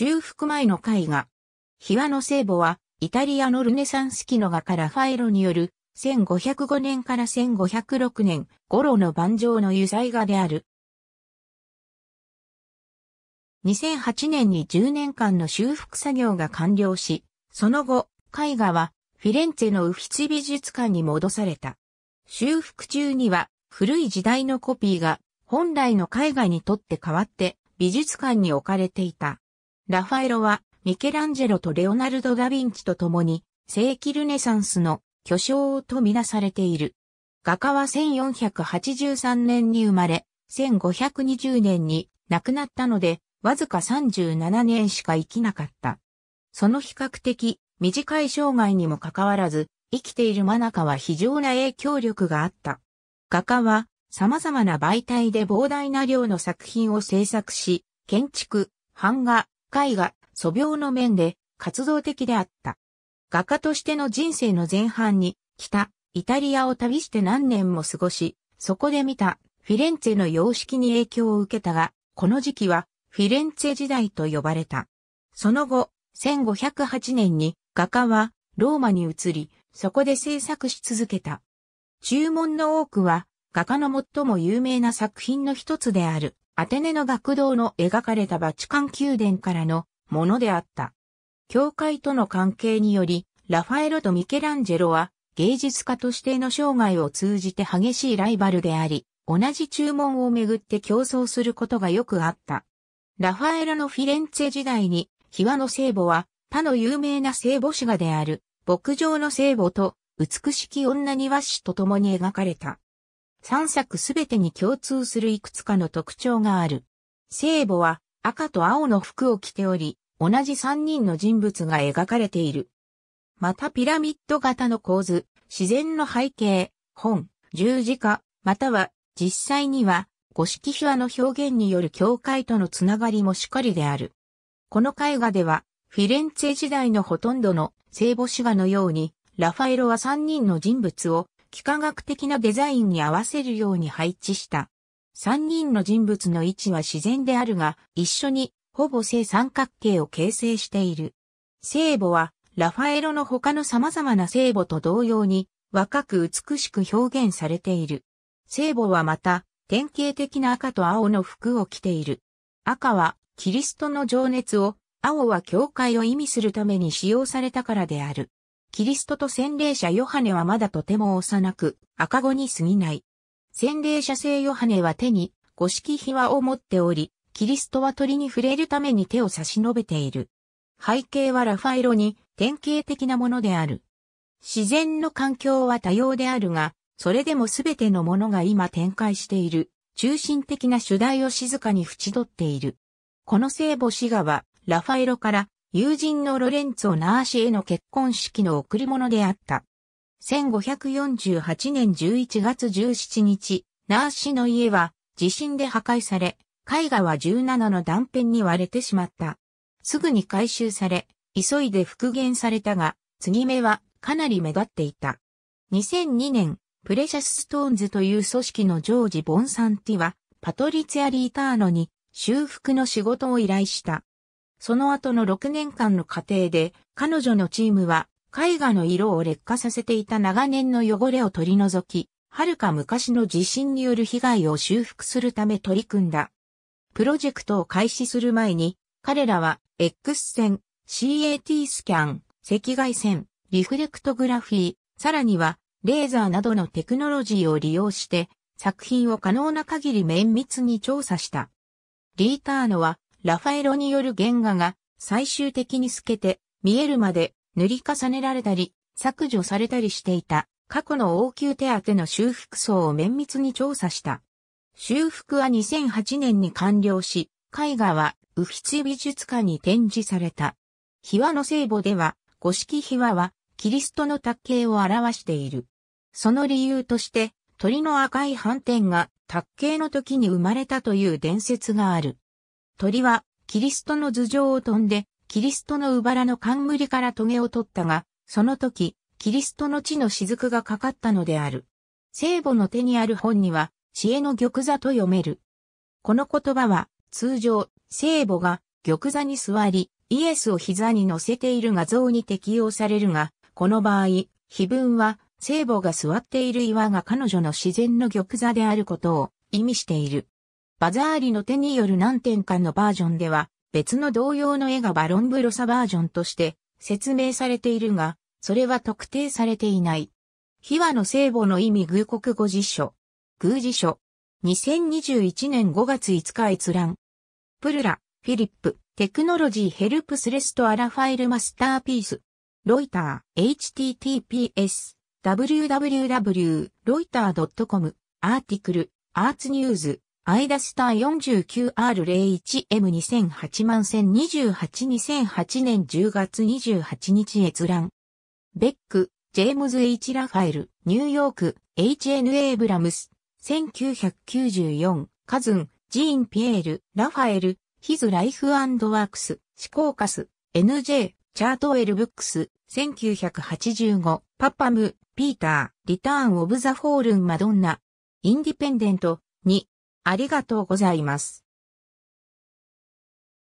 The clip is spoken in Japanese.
修復前の絵画。日話の聖母は、イタリアのルネサンス期の画家ラファエロによる、1505年から1506年頃の盤上の油彩画である。2008年に10年間の修復作業が完了し、その後、絵画はフィレンツェのウフィツ美術館に戻された。修復中には古い時代のコピーが本来の絵画にとって代わって美術館に置かれていた。ラファエロは、ミケランジェロとレオナルド・ダ・ヴィンチと共に、世紀ルネサンスの巨匠とみなされている。画家は1483年に生まれ、1520年に亡くなったので、わずか37年しか生きなかった。その比較的短い生涯にもかかわらず、生きているマナカは非常な影響力があった。画家は様々な媒体で膨大な量の作品を制作し、建築、版画、絵画、素描の面で活動的であった。画家としての人生の前半に、北、イタリアを旅して何年も過ごし、そこで見たフィレンツェの様式に影響を受けたが、この時期はフィレンツェ時代と呼ばれた。その後、1508年に画家はローマに移り、そこで制作し続けた。注文の多くは画家の最も有名な作品の一つであるアテネの学童の描かれたバチカン宮殿からのものであった。教会との関係により、ラファエロとミケランジェロは芸術家としての生涯を通じて激しいライバルであり、同じ注文をめぐって競争することがよくあった。ラファエロのフィレンツェ時代に、ヒワの聖母は他の有名な聖母子画である、牧場の聖母と美しき女庭師と共に描かれた。3作すべてに共通するいくつかの特徴がある。聖母は赤と青の服を着ており、同じ3人の人物が描かれている。またピラミッド型の構図、自然の背景、本、十字架、または実際には五色秘話の表現による教会とのつながりもしかりである。この絵画では、フィレンツェ時代のほとんどの聖母手話のように、ラファエロは三人の人物を幾何学的なデザインに合わせるように配置した。三人の人物の位置は自然であるが、一緒にほぼ正三角形を形成している。聖母は、ラファエロの他の様々な聖母と同様に、若く美しく表現されている。聖母はまた、典型的な赤と青の服を着ている。赤は、キリストの情熱を、青は教会を意味するために使用されたからである。キリストと洗礼者ヨハネはまだとても幼く、赤子に過ぎない。洗礼者聖ヨハネは手に、五色秘話を持っており、キリストは鳥に触れるために手を差し伸べている。背景はラファエロに典型的なものである。自然の環境は多様であるが、それでもすべてのものが今展開している、中心的な主題を静かに縁取っている。この聖母シガは、ラファエロから友人のロレンツォ・ナーシへの結婚式の贈り物であった。1548年11月17日、ナーシの家は地震で破壊され、絵画は17の断片に割れてしまった。すぐに回収され、急いで復元されたが、継ぎ目はかなり目立っていた。2002年、プレシャスストーンズという組織のジョージ・ボンサンティは、パトリツィア・リーターノに修復の仕事を依頼した。その後の6年間の過程で、彼女のチームは、絵画の色を劣化させていた長年の汚れを取り除き、遥か昔の地震による被害を修復するため取り組んだ。プロジェクトを開始する前に、彼らは X 線、CAT スキャン、赤外線、リフレクトグラフィー、さらにはレーザーなどのテクノロジーを利用して作品を可能な限り綿密に調査した。リーターノはラファエロによる原画が最終的に透けて見えるまで塗り重ねられたり削除されたりしていた過去の応急手当の修復層を綿密に調査した。修復は2008年に完了し、絵画はウフィツ美術館に展示された。秘話の聖母では、五色秘話はキリストの卓形を表している。その理由として、鳥の赤い斑点が卓形の時に生まれたという伝説がある。鳥は、キリストの頭上を飛んで、キリストのばらの冠から棘を取ったが、その時、キリストの地の雫がかかったのである。聖母の手にある本には、知恵の玉座と読める。この言葉は、通常、聖母が玉座に座り、イエスを膝に乗せている画像に適用されるが、この場合、碑文は、聖母が座っている岩が彼女の自然の玉座であることを意味している。バザーリの手による何点かのバージョンでは、別の同様の絵がバロンブロサバージョンとして説明されているが、それは特定されていない。秘話の聖母の意味偶国語辞書。偶辞書。2021年5月5日閲覧。プルラ、フィリップ、テクノロジーヘルプスレストアラファイルマスターピース。ロイター、https、www.loiter.com、アーティクル、アーツニューズ。アイダスター 49R01M2008 万1028-2008年10月28日閲覧。ベック、ジェームズ・ H・ ラファエル、ニューヨーク、H.N. a ブラムス、1994、カズン、ジーン・ピエール、ラファエル、ヒズ・ライフ・アンド・ワークス、シコーカス、NJ、チャート・エル・ブックス、1985、パパム、ピーター、リターン・オブ・ザ・フォールン・マドンナ、インディペンデント、2、ありがとうございます。